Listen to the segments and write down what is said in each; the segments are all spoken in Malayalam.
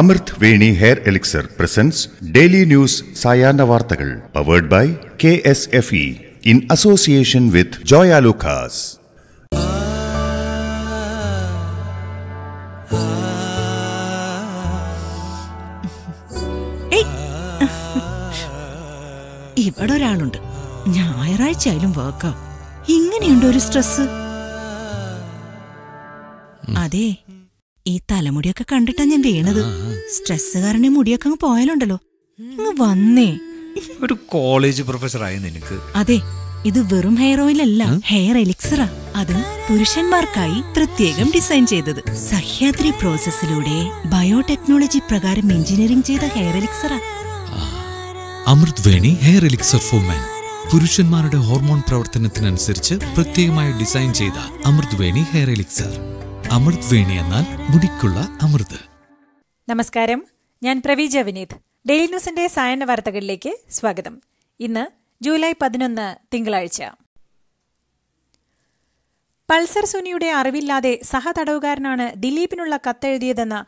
അമൃത് Veni hair elixir presents daily news സായാഹ്ന വാർത്തകൾ powered by K S F E in association with Joyalukkas ഇവിടെ ഒരാളുണ്ട് ഞായറാഴ്ച ആയാലും വർക്കാ ഇങ്ങനെയുണ്ട് ഒരു സ്ട്രെസ് അതെ ഈ തലമുടിയൊക്കെ കണ്ടിട്ടാ ഞാൻ വീണത് സ്ട്രെസ് കാരണം മുടിയൊക്കെ അങ്ങ് പോയാലുണ്ടല്ലോ അങ്ങ് വന്നേ ഒരു കോളേജ് പ്രൊഫസർ ആയ നിനക്ക് അതെ ഇത് വെറും ഹെയർ ഓയിൽ അല്ല ഹെയർ എലിക്സറാ അത് പുരുഷന്മാർക്കായി പ്രത്യേകം ഡിസൈൻ ചെയ്തത് സഹ്യാദ്രി പ്രോസസ്സിലൂടെ ബയോടെക്നോളജി പ്രകാരം എഞ്ചിനീയറിംഗ് ചെയ്ത ഹെയർ എലിക്സറാ Amrut Veni hair elixir four മാൻ പുരുഷന്മാരുടെ ഹോർമോൺ പ്രവർത്തനത്തിനനുസരിച്ച് പ്രത്യേകമായി ഡിസൈൻ ചെയ്ത അമൃത് വേണി ഹെയർ എലിക്സർ അമൃത് വേണി എന്നാൽ മുടിക്കുള്ള അമൃത് നമസ്കാരം ഞാൻ പ്രവീജ വിനീത് ഡെയിലി ന്യൂസിന്റെ സായന വാർത്തകളിലേക്ക് സ്വാഗതം ഇന്ന് ജൂലൈ പതിനൊന്ന് തിങ്കളാഴ്ച പൾസർ സുനിയുടെ അറിവില്ലാതെ സഹതടവുകാരനാണ് ദിലീപിനുള്ള കത്തെഴുതിയതെന്ന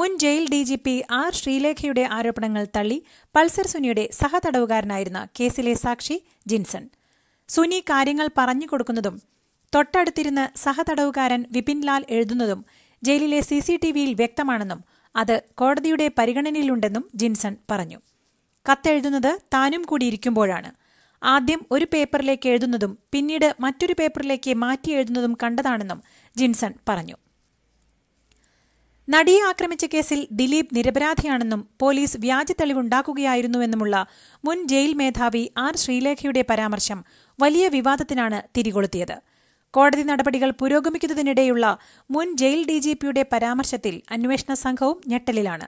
മുൻ jail D G P R ശ്രീലേഖയുടെ ആരോപണങ്ങൾ തള്ളി പൾസർ സുനിയുടെ സഹതടവുകാരനായിരുന്ന കേസിലെ സാക്ഷി ജിൻസൺ സുനി കാര്യങ്ങൾ പറഞ്ഞു കൊടുക്കുന്നതും തൊട്ടടുത്തിരുന്ന് സഹതടവുകാരൻ വിപിൻലാൽ എഴുതുന്നതും ജയിലിലെ സി സി ടി വിയിൽ വ്യക്തമാണെന്നും അത് കോടതിയുടെ പരിഗണനയിലുണ്ടെന്നും ജിൻസൺ പറഞ്ഞു കത്തെഴുതുന്നത് താനും കൂടിയിരിക്കുമ്പോഴാണ് ആദ്യം ഒരു പേപ്പറിലേക്ക് എഴുതുന്നതും പിന്നീട് മറ്റൊരു പേപ്പറിലേക്ക് മാറ്റി എഴുതുന്നതും കണ്ടതാണെന്നും ജിൻസൺ പറഞ്ഞു നടിയെ ആക്രമിച്ച കേസിൽ ദിലീപ് നിരപരാധിയാണെന്നും പോലീസ് വ്യാജ തെളിവുണ്ടാക്കുകയായിരുന്നുവെന്നുമുള്ള മുൻ ജയിൽ മേധാവി ആർ ശ്രീലേഖയുടെ പരാമർശം വലിയ വിവാദത്തിനാണ് തിരികൊളുത്തിയത് കോടതി നടപടികൾ പുരോഗമിക്കുന്നതിനിടെയുള്ള മുൻ ജയിൽ ഡി ജി പിയുടെ പരാമർശത്തിൽ അന്വേഷണ സംഘവും ഞെട്ടലിലാണ്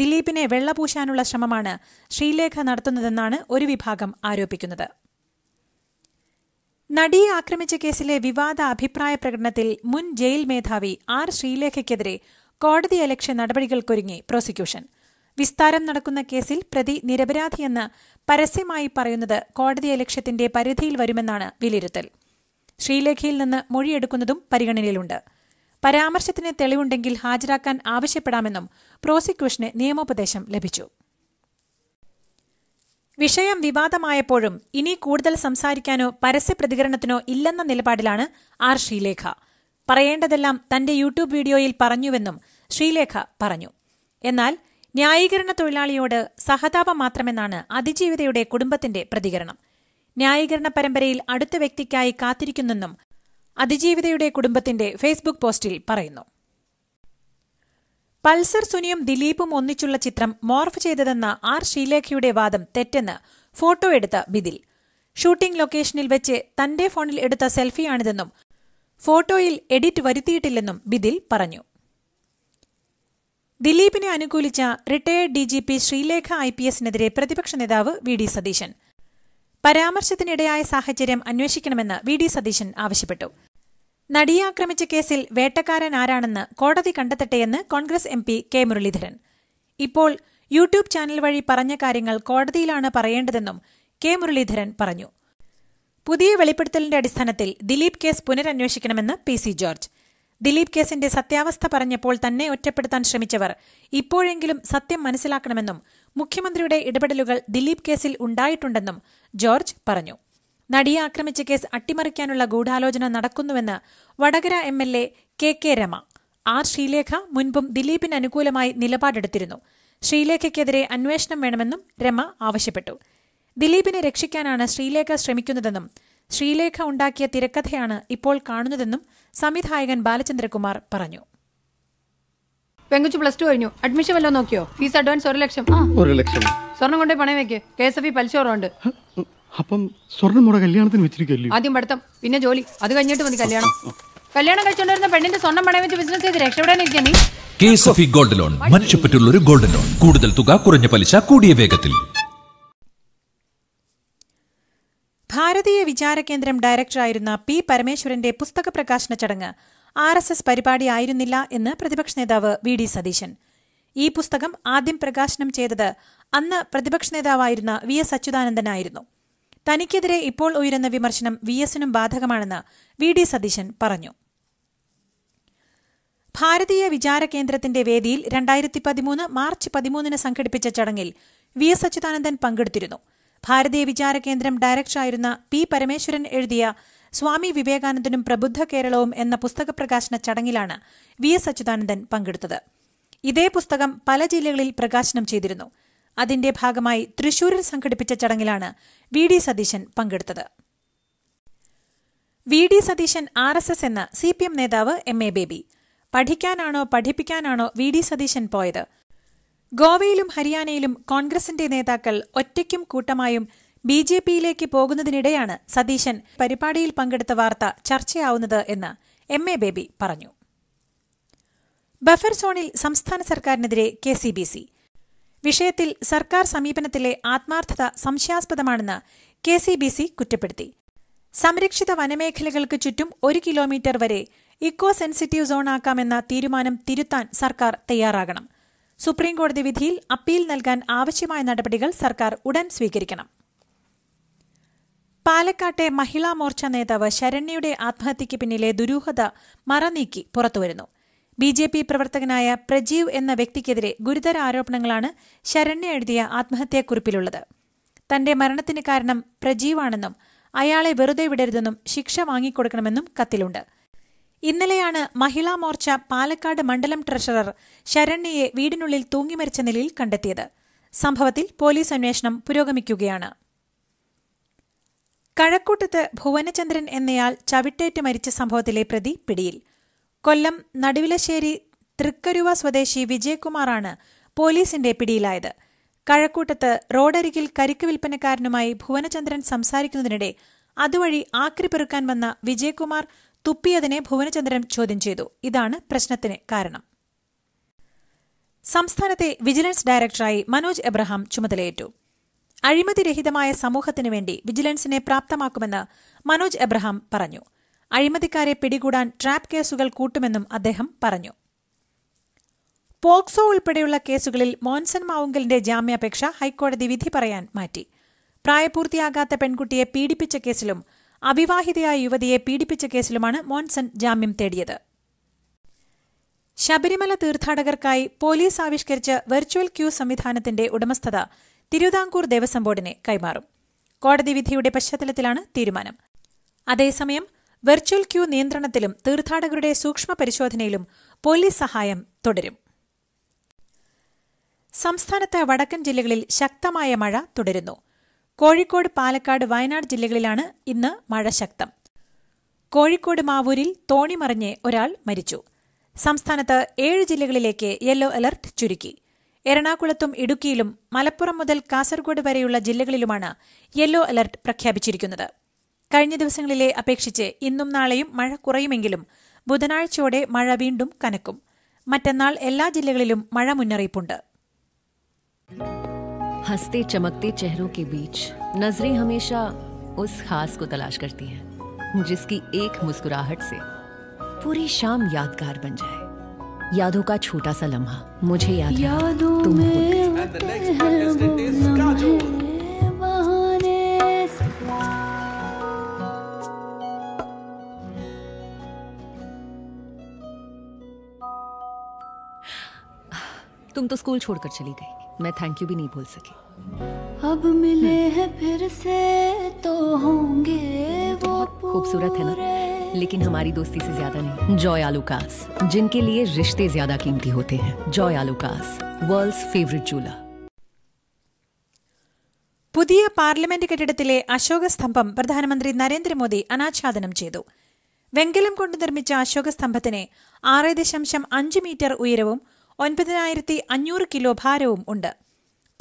ദിലീപിനെ വെള്ളപൂശാനുള്ള ശ്രമമാണ് ശ്രീലേഖ നടത്തുന്നതെന്നാണ് ഒരു വിഭാഗം ആരോപിക്കുന്നത് നടിയെ ആക്രമിച്ച കേസിലെ വിവാദ അഭിപ്രായ പ്രകടനത്തിൽ മുൻ ജയിൽ മേധാവി ആർ ശ്രീലേഖയ്ക്കെതിരെ കോടതി അലക്ഷ്യ നടപടികൾക്കൊരുങ്ങി പ്രോസിക്യൂഷൻ വിസ്താരം നടക്കുന്ന കേസിൽ പ്രതി നിരപരാധിയെന്ന് പരസ്യമായി പറയുന്നത് കോടതിയലക്ഷ്യത്തിന്റെ പരിധിയിൽ വരുമെന്നാണ് വിലയിരുത്തൽ ശ്രീലേഖയിൽ നിന്ന് മൊഴിയെടുക്കുന്നതും പരിഗണനയിലുണ്ട് പരാമർശത്തിന് തെളിവുണ്ടെങ്കിൽ ഹാജരാക്കാൻ ആവശ്യപ്പെടാമെന്നും പ്രോസിക്യൂഷന് നിയമോപദേശം ലഭിച്ചു വിഷയം വിവാദമായപ്പോഴും ഇനി കൂടുതൽ സംസാരിക്കാനോ പരസ്യ പ്രതികരണത്തിനോ ഇല്ലെന്ന നിലപാടിലാണ് ആർ ശ്രീലേഖ പറയേണ്ടതെല്ലാം തന്റെ യൂട്യൂബ് വീഡിയോയിൽ പറഞ്ഞുവെന്നും ശ്രീലേഖ പറഞ്ഞു എന്നാൽ ന്യായീകരണ തൊഴിലാളിയോട് സഹതാപം മാത്രമെന്നാണ് അതിജീവിതയുടെ കുടുംബത്തിന്റെ പ്രതികരണം ന്യായീകരണ പരമ്പരയിൽ അടുത്ത വ്യക്തിക്കായി കാത്തിരിക്കുന്നെന്നും അതിജീവിതയുടെ കുടുംബത്തിന്റെ ഫേസ്ബുക്ക് പോസ്റ്റിൽ പറയുന്നു പൾസർ സുനിയും ദിലീപും ഒന്നിച്ചുള്ള ചിത്രം മോർഫ് ചെയ്തതെന്ന ആർ ശ്രീലേഖയുടെ വാദം തെറ്റെന്ന് ഫോട്ടോ എടുത്ത ബിദിൽ ഷൂട്ടിംഗ് ലൊക്കേഷനിൽ വെച്ച് തന്റെ ഫോണിൽ എടുത്ത സെൽഫിയാണിതെന്നും ഫോട്ടോയിൽ എഡിറ്റ് വരുത്തിയിട്ടില്ലെന്നും ബിദിൽ പറഞ്ഞു ദിലീപിനെ അനുകൂലിച്ച retired D G P Sreelekha I P എസിനെതിരെ പ്രതിപക്ഷ നേതാവ് വി ഡി സതീശൻ പരാമർശത്തിനിടയായ സാഹചര്യം അന്വേഷിക്കണമെന്ന് വി ഡി സതീശൻ ആവശ്യപ്പെട്ടു നടിയെ ആക്രമിച്ച കേസിൽ വേട്ടക്കാരൻ ആരാണെന്ന് കോടതി കണ്ടെത്തട്ടെയെന്ന് Congress M P K Muraleedharan ഇപ്പോൾ യൂട്യൂബ് ചാനൽ വഴി പറഞ്ഞ കാര്യങ്ങൾ കോടതിയിലാണ് പറയേണ്ടതെന്നും കെ മുരളീധരൻ പറഞ്ഞു പുതിയ വെളിപ്പെടുത്തലിന്റെ അടിസ്ഥാനത്തിൽ ദിലീപ് കേസ് പുനരന്വേഷിക്കണമെന്ന് പി സി ജോർജ് ദിലീപ് കേസിന്റെ സത്യാവസ്ഥ പറഞ്ഞപ്പോൾ തന്നെ ഒറ്റപ്പെടുത്താൻ ശ്രമിച്ചവർ ഇപ്പോഴെങ്കിലും സത്യം മനസ്സിലാക്കണമെന്നും മുഖ്യമന്ത്രിയുടെ ഇടപെടലുകൾ ദിലീപ് കേസിൽ ഉണ്ടായിട്ടുണ്ടെന്നും ജോർജ് പറഞ്ഞു നടിയെ ആക്രമിച്ച കേസ് അട്ടിമറിക്കാനുള്ള ഗൂഢാലോചന നടക്കുന്നുവെന്ന് Vadakara M L A K K Rema R Sreelekha മുൻപും ദിലീപിന് അനുകൂലമായി നിലപാടെടുത്തിരുന്നു ശ്രീലേഖയ്ക്കെതിരെ അന്വേഷണം വേണമെന്നും രമ ആവശ്യപ്പെട്ടു ദിലീപിനെ രക്ഷിക്കാനാണ് ശ്രീലേഖ ശ്രമിക്കുന്നതെന്നും ശ്രീലേഖ ഉണ്ടാക്കിയ തിരക്കഥയാണ് ഇപ്പോൾ കാണുന്നതെന്നും സംവിധായകൻ ബാലചന്ദ്രകുമാർ പറഞ്ഞു പെങ്കുച്ചു പ്ലസ് ടു കഴിഞ്ഞു അഡ്മിഷൻ വല്ലതും നോക്കിയോ ഫീസ് അഡ്വാൻസ് ഒരു ലക്ഷം ആ ഒരു ലക്ഷം സ്വർണം കൊണ്ടേ പണയം വെക്കേ കെ എസ് എഫ് e പലിശ കുറവുണ്ട് അപ്പം സ്വർണം മുട കല്യാണത്തിന് വെച്ചിരിക്കല്ലേ ആദ്യം പഠിത്തം പിന്നെ ജോലി അത് കഴിഞ്ഞിട്ട് മതി കല്യാണം കല്യാണം കഴിച്ചുകൊണ്ടിരുന്ന പെണ്ണിന്റെ സ്വർണം പണയം വെച്ച് ബിസിനസ് ചെയ്ത് രക്ഷപ്പെടാൻ ഇരിക്കാൻ നീ K S F gold loan മനുഷ്യപ്പെട്ടുള്ള ഒരു ഗോൾഡ് ലോൺ കൂടുതൽ തുക കുറഞ്ഞ പലിശ കൂടിയ വേഗത്തിൽ ഭാരതീയ വിചാരകേന്ദ്രം ഡയറക്ടറായിരുന്ന പി പരമേശ്വരന്റെ പുസ്തക പ്രകാശന ചടങ്ങ് ആർ എസ് എസ് പരിപാടിയായിരുന്നില്ല എന്ന് പ്രതിപക്ഷ നേതാവ് വി ഡി സതീശൻ ഈ പുസ്തകം ആദ്യം പ്രകാശനം ചെയ്തത് അന്ന് പ്രതിപക്ഷ നേതാവായിരുന്ന വി എസ് അച്യുതാനന്ദനായിരുന്നു തനിക്കെതിരെ ഇപ്പോൾ ഉയരുന്ന വിമർശനം വി എസിനും ബാധകമാണെന്ന് വി ഡി സതീശൻ പറഞ്ഞു ഭാരതീയ വിചാര കേന്ദ്രത്തിന്റെ വേദിയിൽ രണ്ടായിരത്തി പതിമൂന്ന് മാർച്ച് പതിമൂന്നിന് സംഘടിപ്പിച്ച ചടങ്ങിൽ വി എസ് അച്യുതാനന്ദൻ പങ്കെടുത്തിരുന്നു ഭാരതീയ വിചാര കേന്ദ്രം ഡയറക്ടറായിരുന്ന പി പരമേശ്വരൻ എഴുതിയ സ്വാമി വിവേകാനന്ദനും പ്രബുദ്ധ കേരളവും എന്ന പുസ്തക പ്രകാശന ചടങ്ങിലാണ് വി എസ് അച്യുതാനന്ദൻ പങ്കെടുത്തത് ഇതേ പുസ്തകം പല ജില്ലകളിൽ പ്രകാശനം ചെയ്തിരുന്നു അതിന്റെ ഭാഗമായി തൃശൂരിൽ സംഘടിപ്പിച്ച ചടങ്ങിലാണ് വി ഡി സതീശൻ പങ്കെടുത്തത് V D Satheesan R S S എന്ന സി പി എം നേതാവ് എം എ ബേബി പഠിക്കാനാണോ പഠിപ്പിക്കാനാണോ വി ഡി സതീശൻ പോയത് ഗോവയിലും ഹരിയാനയിലും കോൺഗ്രസിന്റെ നേതാക്കൾ ഒറ്റയ്ക്കും കൂട്ടമായും ബി ജെ പിയിലേക്ക് പോകുന്നതിനിടെയാണ് സതീശൻ പരിപാടിയിൽ പങ്കെടുത്ത വാർത്ത ചർച്ചയാവുന്നത് എന്ന് എം എ ബേബി പറഞ്ഞു ബഫർ സോണിൽ സംസ്ഥാന സർക്കാരിനെതിരെ കെ സി ബി സി വിഷയത്തിൽ സർക്കാർ സമീപനത്തിലെ ആത്മാർത്ഥത സംശയാസ്പദമാണെന്ന് കെ സി ബി സി കുറ്റപ്പെടുത്തി സംരക്ഷിത വനമേഖലകൾക്ക് ചുറ്റും ഒരു കിലോമീറ്റർ വരെ ഇക്കോ സെൻസിറ്റീവ് സോണാക്കാമെന്ന തീരുമാനം തിരുത്താൻ സർക്കാർ തയ്യാറാകണം സുപ്രീംകോടതി വിധിയിൽ അപ്പീൽ നൽകാൻ ആവശ്യമായ നടപടികൾ സർക്കാർ ഉടൻ സ്വീകരിക്കണം പാലക്കാട്ടെ മഹിളാ മോർച്ച നേതാവ് ശരണ്യയുടെ ആത്മഹത്യയ്ക്ക് പിന്നിലെ ദുരൂഹത മറനീക്കി പുറത്തുവരുന്നു ബി ജെ പി പ്രവർത്തകനായ പ്രജീവ് എന്ന വ്യക്തിക്കെതിരെ ഗുരുതര ആരോപണങ്ങളാണ് ശരണ്യ എഴുതിയ ആത്മഹത്യാക്കുറിപ്പിലുള്ളത് തന്റെ മരണത്തിന് കാരണം പ്രജീവാണെന്നും അയാളെ വെറുതെ വിടരുതെന്നും ശിക്ഷ വാങ്ങിക്കൊടുക്കണമെന്നും കത്തിലുണ്ട് ഇന്നലെയാണ് മഹിളാ മോർച്ച പാലക്കാട് മണ്ഡലം ട്രഷറർ ശരണ്യയെ വീടിനുള്ളിൽ തൂങ്ങിമരിച്ച നിലയിൽ കണ്ടെത്തിയത് സംഭവത്തിൽ പോലീസ് അന്വേഷണം പുരോഗമിക്കുകയാണ് കഴക്കൂട്ടത്ത് ഭുവനചന്ദ്രൻ എന്നയാൾ ചവിട്ടേറ്റ് മരിച്ച സംഭവത്തിലെ പ്രതി പിടിയിൽ കൊല്ലം നടുവിലശ്ശേരി തൃക്കരുവ സ്വദേശി വിജയകുമാറാണ് പോലീസിന്റെ പിടിയിലായത് കഴക്കൂട്ടത്ത് റോഡരികിൽ കരിക്ക് വിൽപ്പനക്കാരനുമായി ഭുവനചന്ദ്രൻ സംസാരിക്കുന്നതിനിടെ അതുവഴി ആക്രിപ്പെറുക്കാൻ വന്ന വിജയകുമാർ തുപ്പിയതിനെ ഭുവനചന്ദ്രൻ ചോദ്യം ചെയ്തു ഇതാണ് പ്രശ്നത്തിന് കാരണം സംസ്ഥാനത്തെ വിജിലൻസ് ഡയറക്ടറായി മനോജ് എബ്രഹാം ചുമതലയേറ്റു അഴിമതിരഹിതമായ സമൂഹത്തിനു വേണ്ടി വിജിലൻസിനെ പ്രാപ്തമാക്കുമെന്ന് മനോജ് എബ്രഹാം പറഞ്ഞു അഴിമതിക്കാരെ പിടികൂടാൻ ട്രാപ്പ് കേസുകൾ കൂട്ടുമെന്നും അദ്ദേഹം പറഞ്ഞു പോക്സോ ഉൾപ്പെടെയുള്ള കേസുകളിൽ മോൻസൺ മാവുങ്കലിന്റെ ജാമ്യാപേക്ഷ ഹൈക്കോടതി വിധി പറയാൻ മാറ്റി പ്രായപൂർത്തിയാകാത്ത പെൺകുട്ടിയെ പീഡിപ്പിച്ച കേസിലും അവിവാഹിതയായ യുവതിയെ പീഡിപ്പിച്ച കേസിലുമാണ് മോൻസൺ ജാമ്യം തേടിയത് ശബരിമല തീർത്ഥാടകർക്കായി പോലീസ് ആവിഷ്കരിച്ച വെർച്വൽ ക്യൂ സംവിധാനത്തിന്റെ ഉടമസ്ഥത തിരുവിതാംകൂർ ദേവസ്വം ബോർഡിനെ കൈമാറും കോടതി വിധിയുടെ പശ്ചാത്തലത്തിലാണ് തീരുമാനം അതേസമയം വെർച്വൽ ക്യൂ നിയന്ത്രണത്തിലും തീർത്ഥാടകരുടെ സൂക്ഷ്മ പരിശോധനയിലും പോലീസ് സഹായം തുടരും സംസ്ഥാനത്ത് വടക്കൻ ജില്ലകളിൽ ശക്തമായ മഴ തുടരുന്നു കോഴിക്കോട് പാലക്കാട് വയനാട് ജില്ലകളിലാണ് ഇന്ന് മഴ ശക്തം കോഴിക്കോട് മാവൂരിൽ തോണിമറിഞ്ഞ് ഒരാൾ മരിച്ചു സംസ്ഥാനത്ത് ഏഴ് ജില്ലകളിലേക്ക് യെല്ലോ അലർട്ട് ചുരുക്കി എറണാകുളത്തും ഇടുക്കിയിലും മലപ്പുറം മുതൽ കാസർഗോഡ് വരെയുള്ള ജില്ലകളിലുമാണ് യെല്ലോ അലർട്ട് പ്രഖ്യാപിച്ചിരിക്കുന്നത് കഴിഞ്ഞ ദിവസങ്ങളിലെ അപേക്ഷിച്ച് ഇന്നും നാളെയും മഴ കുറയുമെങ്കിലും ബുധനാഴ്ചയോടെ മഴ വീണ്ടും കനക്കും മറ്റന്നാൾ എല്ലാ ജില്ലകളിലും മഴ മുന്നറിയിപ്പുണ്ട് हंसते चमकते चेहरों के बीच नजरें हमेशा उस खास को तलाश करती हैं एक मुस्कुराहट से पूरी शाम यादगार बन जाए यादों का छोटा सा लम्हा मुझे याद यादों में तुम तो स्कूल छोड़कर चली गई मैं थैंक यू भी नहीं बोल सकी अब मिले हैं फिर से तो होंगे वो खूबसूरत है ना लेकिन हमारी दोस्ती से ज्यादा नहीं जॉय आलूकास जिनके लिए रिश्ते ज्यादा कीमती होते हैं जॉय आलूकास वर्ल्ड्स फेवरेट ജൂല പുതിയ പാർലമെന്റ് കെട്ടിടത്തിലെ അശോക സ്തംഭം പ്രധാനമന്ത്രി നരേന്ദ്രമോദി അനാച്ഛാദനം ചെയ്തു വെങ്കലം കൊണ്ട് നിർമ്മിച്ച അശോക സ്തംഭത്തിന് ആറ് ദശാംശം അഞ്ച് മീറ്റർ ഉയരവും ഒൻപതിനായിരത്തി അഞ്ഞൂറ് കിലോ ഭാരവും ഉണ്ട്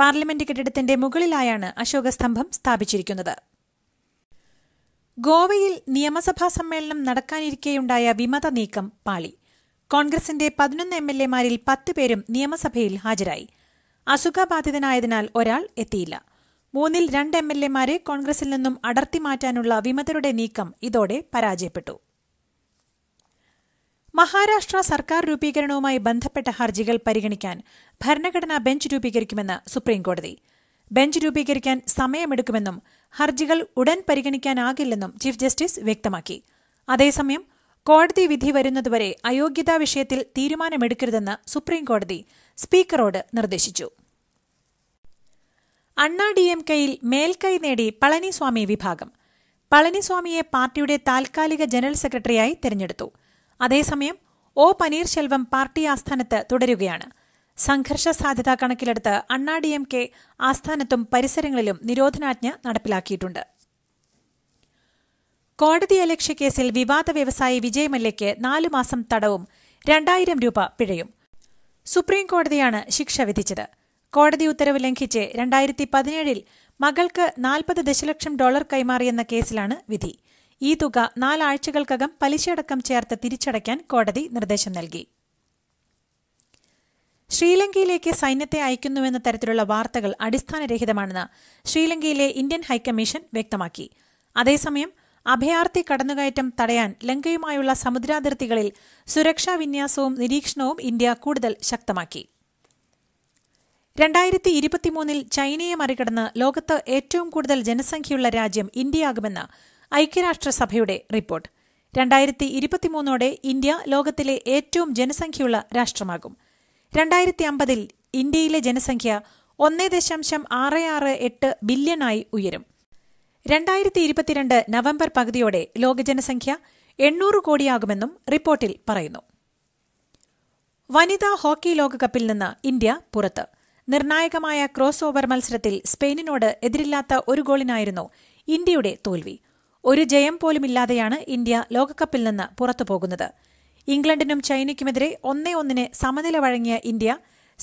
പാർലമെന്റ് കെട്ടിടത്തിന്റെ മുകളിലായാണ് അശോക സ്തംഭം സ്ഥാപിച്ചിരിക്കുന്നത് ഗോവയിൽ നിയമസഭാ സമ്മേളനം നടക്കാനിരിക്കെയുണ്ടായ വിമത നീക്കം പാളി കോൺഗ്രസിന്റെ പതിനൊന്ന് എം എൽ എമാരിൽ പത്ത് പേരും നിയമസഭയിൽ ഹാജരായി അസുഖബാധിതനായതിനാൽ ഒരാൾ എത്തിയില്ല മൂന്നിൽ രണ്ട് എം എൽ എമാരെ കോൺഗ്രസിൽ നിന്നും അടർത്തി മാറ്റാനുള്ള വിമതരുടെ നീക്കം ഇതോടെ പരാജയപ്പെട്ടു മഹാരാഷ്ട്ര സർക്കാർ രൂപീകരണവുമായി ബന്ധപ്പെട്ട ഹർജികൾ പരിഗണിക്കാൻ ഭരണഘടനാ ബെഞ്ച് രൂപീകരിക്കുമെന്ന് സുപ്രീംകോടതി ബെഞ്ച് രൂപീകരിക്കാൻ സമയമെടുക്കുമെന്നും ഹർജികൾ ഉടൻ പരിഗണിക്കാനാകില്ലെന്നും ചീഫ് ജസ്റ്റിസ് വ്യക്തമാക്കി അതേസമയം കോടതി വിധി വരുന്നതുവരെ അയോഗ്യതാ വിഷയത്തിൽ തീരുമാനമെടുക്കരുതെന്ന് സുപ്രീംകോടതി സ്പീക്കറോട് നിർദ്ദേശിച്ചു അണ്ണാ ഡി എം കെയിൽ മേൽക്കൈ നേടി പളനിസ്വാമി വിഭാഗം പളനിസ്വാമിയെ പാർട്ടിയുടെ താൽക്കാലിക ജനറൽ സെക്രട്ടറിയായി തെരഞ്ഞെടുത്തു അതേസമയം ഒ പനീർശെൽവം പാർട്ടി ആസ്ഥാനത്ത് തുടരുകയാണ് സംഘർഷ സാധ്യത കണക്കിലെടുത്ത് അണ്ണാ ഡി എം കെ ആസ്ഥാനത്തും പരിസരങ്ങളിലും നിരോധനാജ്ഞ നടപ്പിലാക്കിയിട്ടുണ്ട് കോടതി അലക്ഷ്യ കേസിൽ വിവാദ വ്യവസായി വിജയ് മല്യയ്ക്ക് നാലു മാസം തടവും രണ്ടായിരം രൂപ പിഴയും സുപ്രീം കോടതിയാണ് ശിക്ഷ വിധിച്ചത് കോടതി ഉത്തരവ് ലംഘിച്ച് രണ്ടായിരത്തി പതിനേഴിൽ മകൾക്ക് നാൽപ്പത് ദശലക്ഷം ഡോളർ കൈമാറിയെന്ന കേസിലാണ് വിധി ഈ തുക നാലാഴ്ചകൾക്കകം പലിശയടക്കം ചേർത്ത് തിരിച്ചടയ്ക്കാൻ കോടതി നിർദ്ദേശം നൽകി ശ്രീലങ്കയിലേക്ക് സൈന്യത്തെ അയക്കുന്നുവെന്ന തരത്തിലുള്ള വാർത്തകൾ അടിസ്ഥാനരഹിതമാണെന്ന് ശ്രീലങ്കയിലെ ഇന്ത്യൻ ഹൈക്കമ്മീഷൻ വ്യക്തമാക്കി അതേസമയം അഭയാർത്ഥി കടന്നുകയറ്റം തടയാൻ ലങ്കയുമായുള്ള സമുദ്രാതിർത്തികളിൽ സുരക്ഷാ വിന്യാസവും നിരീക്ഷണവും ഇന്ത്യ കൂടുതൽ ശക്തമാക്കി രണ്ടായിരത്തി ഇരുപത്തിമൂന്നിൽ ചൈനയെ മറികടന്ന് ലോകത്ത് ഏറ്റവും കൂടുതൽ ജനസംഖ്യയുള്ള രാജ്യം ഇന്ത്യയാകുമെന്ന് ഐക്യരാഷ്ട്രസഭയുടെ റിപ്പോർട്ട് രണ്ടായിരത്തി ഇരുപത്തിമൂന്നോടെ ഇന്ത്യ ലോകത്തിലെ ഏറ്റവും ജനസംഖ്യയുള്ള രാഷ്ട്രമാകും രണ്ടായിരത്തി അമ്പതിൽ ഇന്ത്യയിലെ ജനസംഖ്യ ഒന്നേ ദശാംശം ആറ് ആറ് എട്ട് ബില്യണായി ഉയരും രണ്ടായിരത്തി ഇരുപത്തിരണ്ട് നവംബർ പകുതിയോടെ ലോക ജനസംഖ്യ എണ്ണൂറ് കോടിയാകുമെന്നും റിപ്പോർട്ടിൽ പറയുന്നു വനിതാ ഹോക്കി ലോകകപ്പിൽ നിന്ന് ഇന്ത്യ പുറത്ത് നിർണായകമായ ക്രോസ് ഓവർ മത്സരത്തിൽ സ്പെയിനിനോട് എതിരില്ലാത്ത ഒരു ഗോളിനായിരുന്നു ഇന്ത്യയുടെ തോൽവി ഒരു ജയം പോലുമില്ലാതെയാണ് ഇന്ത്യ ലോകകപ്പിൽ നിന്ന് പുറത്തുപോകുന്നത് പോകുന്നത് ഇംഗ്ലണ്ടിനും ചൈനയ്ക്കുമെതിരെ ഒന്നേ ഒന്നിന് സമനില വഴങ്ങിയ ഇന്ത്യ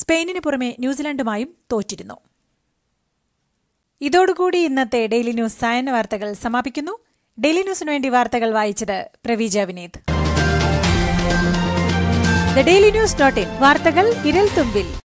സ്പെയിനിന് പുറമെ ന്യൂസിലൻഡുമായും തോറ്റിരുന്നു ഇതോടുകൂടി ഇന്നത്തെ ഡെയിലി ന്യൂസ് സായന വാർത്തകൾ സമാപിക്കുന്നു ഡെയിലി ന്യൂസിന് വേണ്ടി വാർത്തകൾ വായിച്ചത് Praveeja Vineeth daily news dot in വാർത്തകൾ വിരൽ തുമ്പിൽ